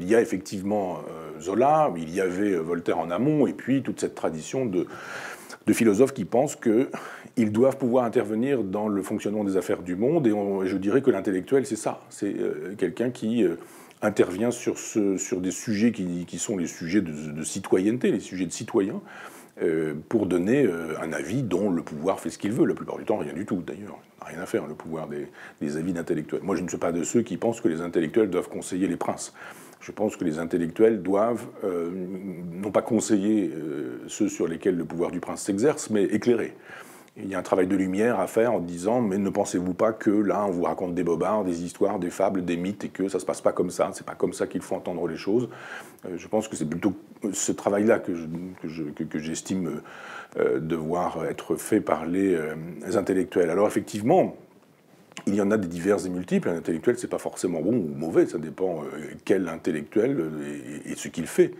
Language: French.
Il y a effectivement euh, Zola, il y avait Voltaire en amont, et puis toute cette tradition de, philosophes qui pensent qu'ils doivent pouvoir intervenir dans le fonctionnement des affaires du monde, et je dirais que l'intellectuel, c'est ça, c'est euh, quelqu'un qui euh, intervient sur, des sujets qui, sont les sujets de, citoyenneté, les sujets de citoyens, pour donner un avis dont le pouvoir fait ce qu'il veut. La plupart du temps, rien du tout, d'ailleurs. rien à faire, le pouvoir des, des avis d'intellectuels. Moi, je ne suis pas de ceux qui pensent que les intellectuels doivent conseiller les princes je pense que les intellectuels doivent, euh, non pas conseiller euh, ceux sur lesquels le pouvoir du prince s'exerce, mais éclairer. Il y a un travail de lumière à faire en disant mais ne pensez-vous pas que là on vous raconte des bobards, des histoires, des fables, des mythes et que ça ne se passe pas comme ça, c'est pas comme ça qu'il faut entendre les choses. Euh, je pense que c'est plutôt ce travail-là que j'estime devoir être fait par les intellectuels. Alors effectivement, il y en a des diverses et multiples. Un intellectuel, c'est pas forcément bon ou mauvais, ça dépend euh, quel intellectuel euh, et, ce qu'il fait.